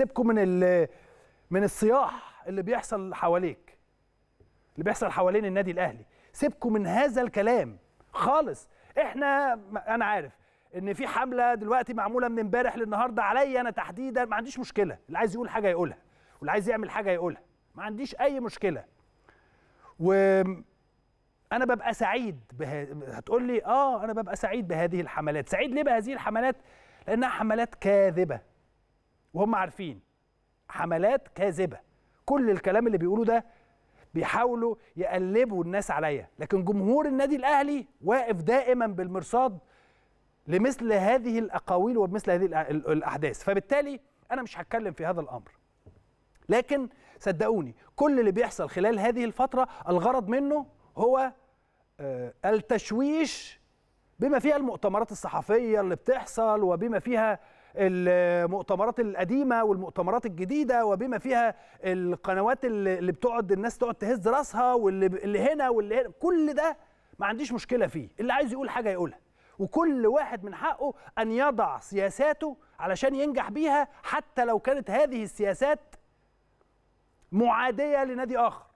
سيبكم من من الصياح اللي بيحصل حواليك اللي بيحصل حوالين النادي الاهلي سيبكم من هذا الكلام خالص احنا انا عارف ان في حمله دلوقتي معموله من امبارح للنهارده عليا انا تحديدا ما عنديش مشكله اللي عايز يقول حاجه يقولها واللي عايز يعمل حاجه يقولها ما عنديش اي مشكله و انا ببقى سعيد بها... هتقول لي اه انا ببقى سعيد بهذه الحملات سعيد ليه بهذه الحملات لانها حملات كاذبه وهم عارفين حملات كاذبه كل الكلام اللي بيقولوه ده بيحاولوا يقلبوا الناس عليا لكن جمهور النادي الاهلي واقف دائما بالمرصاد لمثل هذه الاقاويل ومثل هذه الاحداث فبالتالي انا مش هتكلم في هذا الامر لكن صدقوني كل اللي بيحصل خلال هذه الفتره الغرض منه هو آه، التشويش بما فيها المؤتمرات الصحفيه اللي بتحصل وبما فيها المؤتمرات القديمه والمؤتمرات الجديده وبما فيها القنوات اللي بتقعد الناس تقعد تهز راسها واللي هنا واللي هنا كل ده ما عنديش مشكله فيه اللي عايز يقول حاجه يقولها وكل واحد من حقه ان يضع سياساته علشان ينجح بيها حتى لو كانت هذه السياسات معاديه لنادي اخر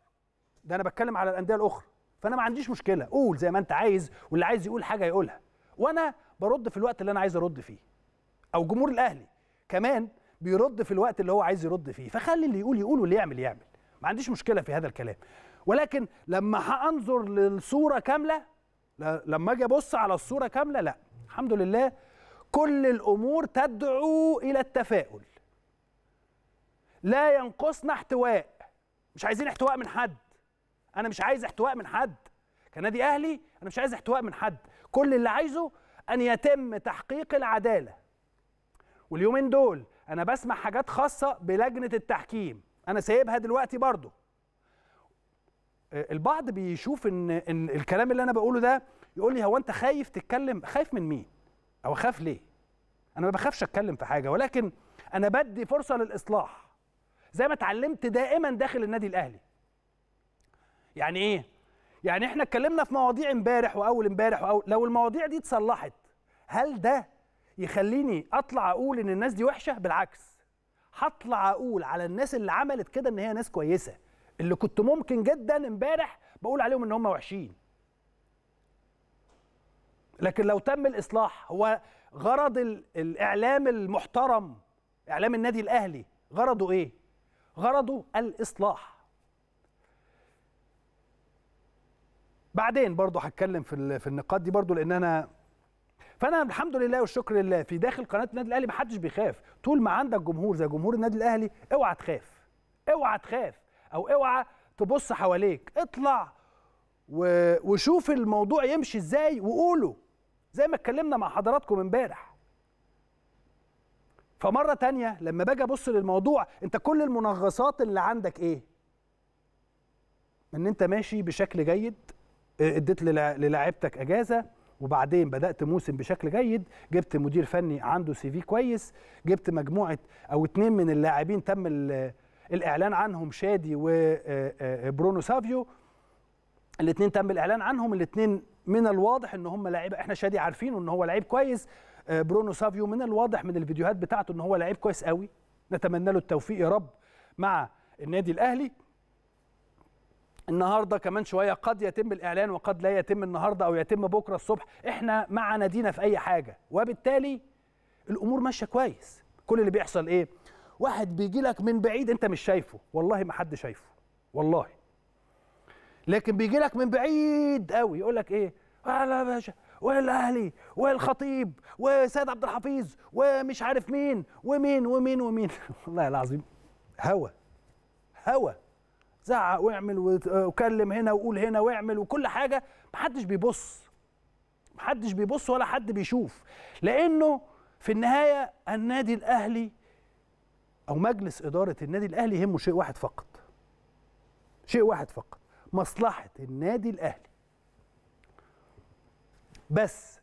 ده انا بتكلم على الانديه الاخرى فانا ما عنديش مشكله قول زي ما انت عايز واللي عايز يقول حاجه يقولها وانا برد في الوقت اللي انا عايز ارد فيه او جمهور الاهلي كمان بيرد في الوقت اللي هو عايز يرد فيه فخلي اللي يقول يقول واللي يعمل يعمل ما عنديش مشكله في هذا الكلام ولكن لما هانظر للصوره كامله لما اجي ابص على الصوره كامله لا الحمد لله كل الامور تدعو الى التفاؤل لا ينقصنا احتواء مش عايزين احتواء من حد انا مش عايز احتواء من حد كنادي اهلي انا مش عايز احتواء من حد كل اللي عايزه ان يتم تحقيق العداله واليومين دول انا بسمع حاجات خاصه بلجنه التحكيم انا سايبها دلوقتي برضه آه، البعض بيشوف ان ان الكلام اللي انا بقوله ده يقول لي هو انت خايف تتكلم خايف من مين او اخاف ليه انا ما بخافش اتكلم في حاجه ولكن انا بدي فرصه للاصلاح زي ما اتعلمت دائما داخل النادي الاهلي يعني ايه يعني احنا اتكلمنا في مواضيع امبارح واول امبارح وأول لو المواضيع دي اتصلحت هل ده يخليني اطلع اقول ان الناس دي وحشه بالعكس هطلع اقول على الناس اللي عملت كده ان هي ناس كويسه اللي كنت ممكن جدا امبارح بقول عليهم ان هم وحشين لكن لو تم الاصلاح هو غرض الاعلام المحترم اعلام النادي الاهلي غرضه ايه غرضه الاصلاح بعدين برضو هتكلم في النقاط دي برضو لان انا فانا الحمد لله والشكر لله في داخل قناه النادي الاهلي ما حدش بيخاف طول ما عندك جمهور زي جمهور النادي الاهلي اوعى تخاف اوعى تخاف او اوعى تبص حواليك اطلع و... وشوف الموضوع يمشي ازاي وقوله زي ما اتكلمنا مع حضراتكم امبارح فمرة تانية لما باجي ابص للموضوع انت كل المنغصات اللي عندك ايه؟ ان انت ماشي بشكل جيد اديت للاعيبتك اجازه وبعدين بدات موسم بشكل جيد جبت مدير فني عنده سي في كويس جبت مجموعه او اتنين من اللاعبين تم الاعلان عنهم شادي وبرونو آه، آه، سافيو الاثنين تم الاعلان عنهم الاثنين من الواضح ان هم لعيبه احنا شادي عارفينه ان هو لعيب كويس آه، برونو سافيو من الواضح من الفيديوهات بتاعته ان هو لعيب كويس قوي نتمنى له التوفيق يا رب مع النادي الاهلي النهارده كمان شويه قد يتم الاعلان وقد لا يتم النهارده او يتم بكره الصبح احنا مع نادينا في اي حاجه وبالتالي الامور ماشيه كويس كل اللي بيحصل ايه واحد بيجي لك من بعيد انت مش شايفه والله ما حد شايفه والله لكن بيجي لك من بعيد قوي يقول لك ايه على باشا والاهلي والخطيب وسيد عبد الحفيظ ومش عارف مين ومين ومين ومين والله العظيم هوى هوى زعق واعمل آه، وكلم هنا وقول هنا واعمل وكل حاجه محدش بيبص محدش بيبص ولا حد بيشوف لانه في النهايه النادي الاهلي او مجلس اداره النادي الاهلي يهمه شيء واحد فقط شيء واحد فقط مصلحه النادي الاهلي بس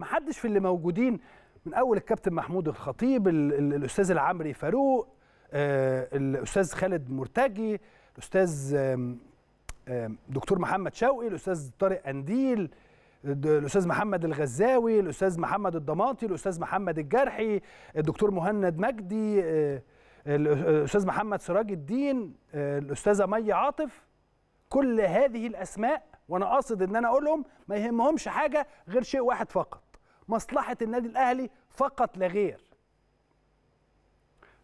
محدش في اللي موجودين من اول الكابتن محمود الخطيب الاستاذ العمري فاروق آه، الاستاذ خالد مرتجي الاستاذ دكتور محمد شوقي الاستاذ طارق انديل الاستاذ محمد الغزاوي الاستاذ محمد الضماطي الاستاذ محمد الجرحي الدكتور مهند مجدي آه، الاستاذ محمد سراج الدين آه، الاستاذه مي عاطف كل هذه الاسماء وانا قاصد ان انا اقولهم ما يهمهمش حاجه غير شيء واحد فقط مصلحه النادي الاهلي فقط لا غير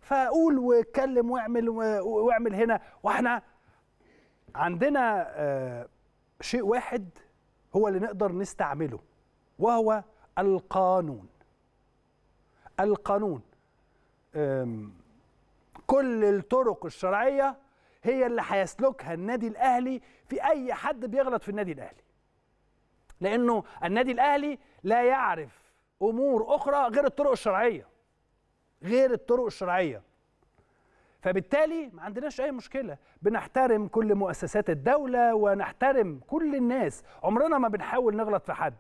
فاقول واتكلم واعمل واعمل هنا واحنا عندنا آه، شيء واحد هو اللي نقدر نستعمله وهو القانون القانون كل الطرق الشرعيه هي اللي هيسلكها النادي الاهلي في اي حد بيغلط في النادي الاهلي لانه النادي الاهلي لا يعرف امور اخرى غير الطرق الشرعيه غير الطرق الشرعيه فبالتالي ما عندناش اي مشكله بنحترم كل مؤسسات الدوله ونحترم كل الناس عمرنا ما بنحاول نغلط في حد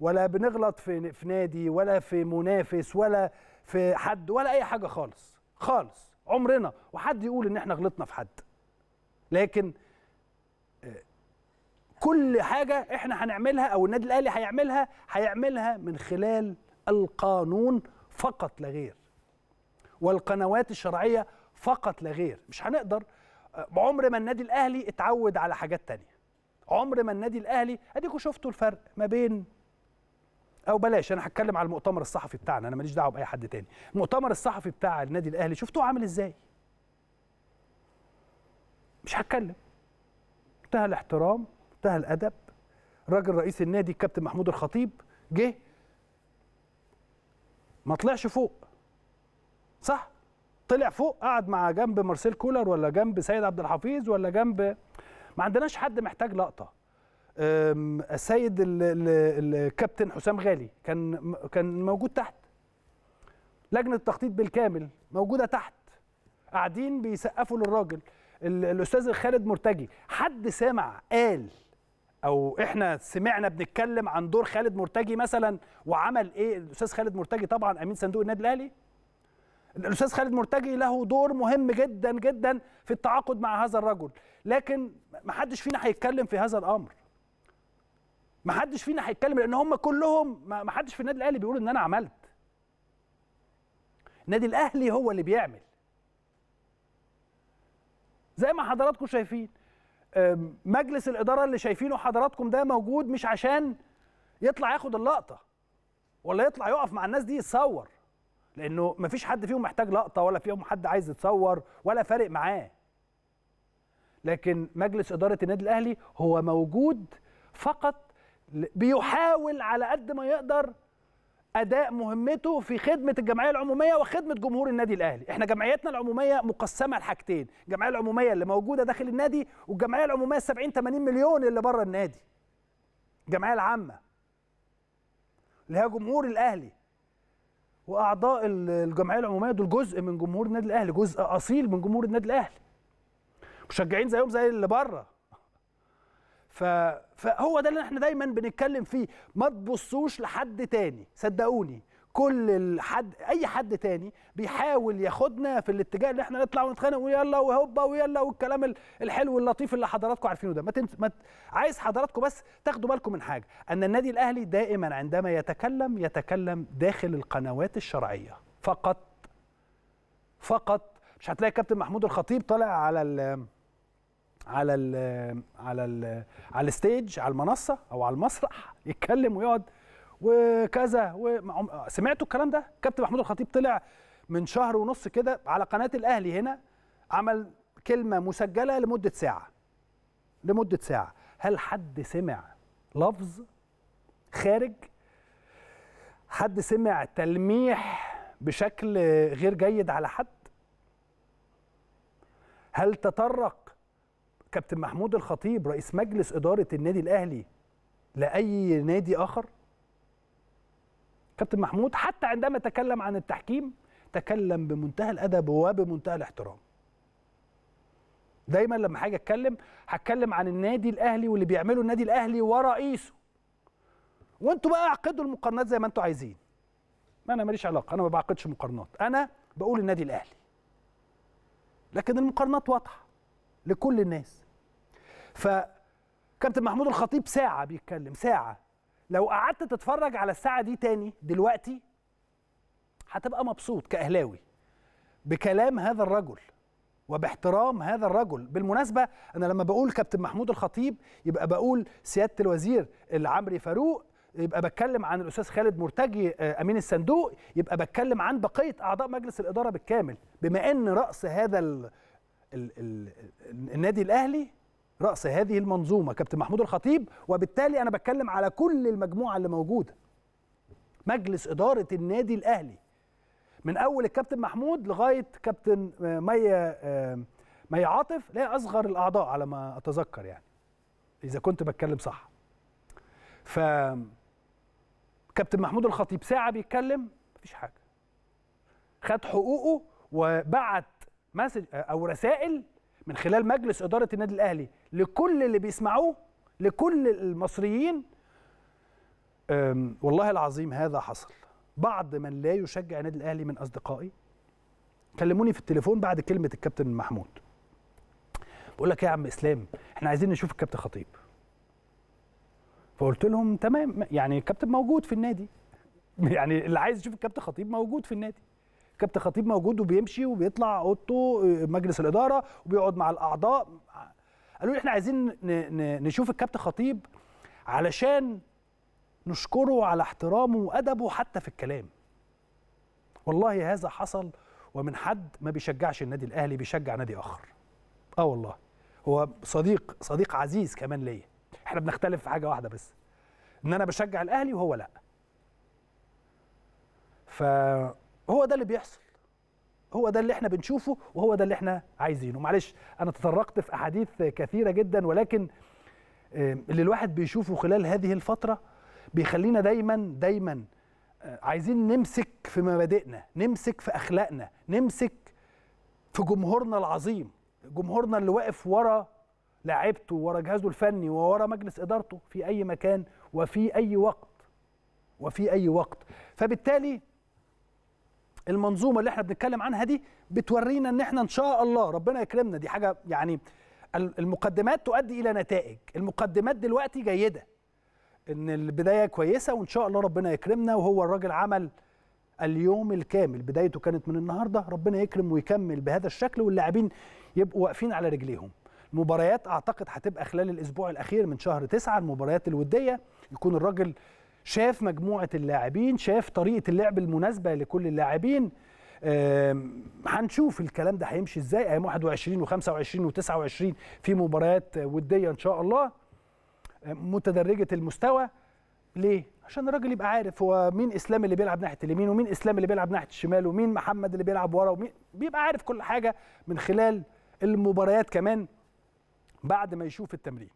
ولا بنغلط في في نادي ولا في منافس ولا في حد ولا اي حاجه خالص خالص عمرنا وحد يقول ان احنا غلطنا في حد لكن آه، كل حاجه احنا هنعملها او النادي الاهلي هيعملها هيعملها من خلال القانون فقط لا غير والقنوات الشرعيه فقط لا غير مش هنقدر آه، عمر ما النادي الاهلي اتعود على حاجات تانية عمر ما النادي الاهلي اديكم شفتوا الفرق ما بين او بلاش انا هتكلم على المؤتمر الصحفي بتاعنا انا ماليش دعوه باي حد تاني المؤتمر الصحفي بتاع النادي الاهلي شفتوه عامل ازاي مش هتكلم منتهى الاحترام منتهى الادب راجل رئيس النادي الكابتن محمود الخطيب جه ما طلعش فوق صح طلع فوق قعد مع جنب مارسيل كولر ولا جنب سيد عبد الحفيظ ولا جنب ما عندناش حد محتاج لقطه السيد الكابتن حسام غالي كان كان موجود تحت لجنه التخطيط بالكامل موجوده تحت قاعدين بيسقفوا للراجل الاستاذ خالد مرتجي حد سمع قال او احنا سمعنا بنتكلم عن دور خالد مرتجي مثلا وعمل ايه الاستاذ خالد مرتجي طبعا امين صندوق النادي الاهلي الاستاذ خالد مرتجي له دور مهم جدا جدا في التعاقد مع هذا الرجل لكن ما حدش فينا هيتكلم في هذا الامر ما حدش فينا هيتكلم لان هم كلهم ما حدش في النادي الاهلي بيقول ان انا عملت النادي الاهلي هو اللي بيعمل زي ما حضراتكم شايفين مجلس الاداره اللي شايفينه حضراتكم ده موجود مش عشان يطلع ياخد اللقطه ولا يطلع يقف مع الناس دي يتصور لانه ما فيش حد فيهم محتاج لقطه ولا فيهم حد عايز يتصور ولا فارق معاه لكن مجلس اداره النادي الاهلي هو موجود فقط بيحاول على قد ما يقدر اداء مهمته في خدمه الجمعيه العموميه وخدمه جمهور النادي الاهلي احنا جمعيتنا العموميه مقسمه لحاجتين الجمعيه العموميه اللي موجوده داخل النادي والجمعيه العموميه 70 80 مليون اللي بره النادي الجمعيه العامه اللي هي جمهور الاهلي واعضاء الجمعيه العموميه دول جزء من جمهور النادي الاهلي جزء اصيل من جمهور النادي الاهلي مشجعين زيهم زي اللي بره ف... فهو ده اللي احنا دايما بنتكلم فيه ما تبصوش لحد تاني صدقوني كل الحد اي حد تاني بيحاول ياخدنا في الاتجاه اللي احنا نطلع ونتخانق ويلا وهوبا ويلا والكلام الحلو اللطيف اللي حضراتكم عارفينه ده ما تنت... ما... عايز حضراتكم بس تاخدوا بالكم من حاجه ان النادي الاهلي دائما عندما يتكلم يتكلم داخل القنوات الشرعيه فقط فقط مش هتلاقي كابتن محمود الخطيب طالع على ال على ال على ال على الستيج على المنصه او على المسرح يتكلم ويقعد وكذا سمعتوا الكلام ده كابتن محمود الخطيب طلع من شهر ونص كده على قناه الاهلي هنا عمل كلمه مسجله لمده ساعه لمده ساعه هل حد سمع لفظ خارج حد سمع تلميح بشكل غير جيد على حد هل تطرق كابتن محمود الخطيب رئيس مجلس اداره النادي الاهلي لاي نادي اخر كابتن محمود حتى عندما تكلم عن التحكيم تكلم بمنتهى الادب وبمنتهى الاحترام دايما لما حاجه اتكلم هتكلم عن النادي الاهلي واللي بيعمله النادي الاهلي ورئيسه وانتوا بقى اعقدوا المقارنات زي ما انتوا عايزين ما انا ماليش علاقه انا ما بعقدش مقارنات انا بقول النادي الاهلي لكن المقارنات واضحه لكل الناس ف كابتن محمود الخطيب ساعه بيتكلم ساعه لو قعدت تتفرج على الساعه دي تاني دلوقتي هتبقى مبسوط كاهلاوي بكلام هذا الرجل وباحترام هذا الرجل بالمناسبه انا لما بقول كابتن محمود الخطيب يبقى بقول سياده الوزير العمري فاروق يبقى بتكلم عن الاستاذ خالد مرتجي آه، امين الصندوق يبقى بتكلم عن بقيه اعضاء مجلس الاداره بالكامل بما ان راس هذا الـ الـ الـ النادي الاهلي راس هذه المنظومه كابتن محمود الخطيب وبالتالي انا بتكلم على كل المجموعه اللي موجوده مجلس اداره النادي الاهلي من اول الكابتن محمود لغايه كابتن آه، مي آه، مي عاطف لا اصغر الاعضاء على ما اتذكر يعني اذا كنت بتكلم صح ف كابتن محمود الخطيب ساعه بيتكلم مفيش حاجه خد حقوقه وبعت مسج آه، او رسائل من خلال مجلس اداره النادي الاهلي لكل اللي بيسمعوه لكل المصريين والله العظيم هذا حصل بعض من لا يشجع النادي الاهلي من اصدقائي كلموني في التليفون بعد كلمه الكابتن محمود بقول لك إيه يا عم اسلام احنا عايزين نشوف الكابتن خطيب فقلت لهم تمام يعني الكابتن موجود في النادي يعني اللي عايز يشوف الكابتن خطيب موجود في النادي كابتن خطيب موجود وبيمشي وبيطلع اوضته آه، مجلس الاداره وبيقعد مع الاعضاء قالوا لي احنا عايزين نشوف الكابتن خطيب علشان نشكره على احترامه وادبه حتى في الكلام والله هذا حصل ومن حد ما بيشجعش النادي الاهلي بيشجع نادي اخر اه والله هو صديق صديق عزيز كمان ليا احنا بنختلف في حاجه واحده بس ان انا بشجع الاهلي وهو لا ف هو ده اللي بيحصل هو ده اللي احنا بنشوفه وهو ده اللي احنا عايزينه معلش انا تطرقت في احاديث كثيره جدا ولكن آه، اللي الواحد بيشوفه خلال هذه الفتره بيخلينا دايما دايما آه، عايزين نمسك في مبادئنا نمسك في اخلاقنا نمسك في جمهورنا العظيم جمهورنا اللي واقف ورا لاعبته ورا جهازه الفني وورا مجلس ادارته في اي مكان وفي اي وقت وفي اي وقت فبالتالي المنظومه اللي احنا بنتكلم عنها دي بتورينا ان احنا ان شاء الله ربنا يكرمنا دي حاجه يعني المقدمات تؤدي الى نتائج المقدمات دلوقتي جيده ان البدايه كويسه وان شاء الله ربنا يكرمنا وهو الراجل عمل اليوم الكامل بدايته كانت من النهارده ربنا يكرم ويكمل بهذا الشكل واللاعبين يبقوا واقفين على رجليهم المباريات اعتقد هتبقى خلال الاسبوع الاخير من شهر تسعة المباريات الوديه يكون الراجل شاف مجموعه اللاعبين شاف طريقه اللعب المناسبه لكل اللاعبين هنشوف الكلام ده هيمشي ازاي ايام 21 و25 و29 في مباريات وديه ان شاء الله متدرجه المستوى ليه؟ عشان الراجل يبقى عارف هو مين اسلام اللي بيلعب ناحيه اليمين ومين اسلام اللي بيلعب ناحيه الشمال ومين محمد اللي بيلعب ورا ومين بيبقى عارف كل حاجه من خلال المباريات كمان بعد ما يشوف التمرين